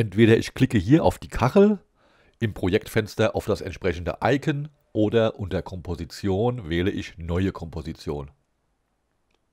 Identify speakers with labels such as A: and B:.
A: Entweder ich klicke hier auf die Kachel, im Projektfenster auf das entsprechende Icon oder unter Komposition wähle ich Neue Komposition.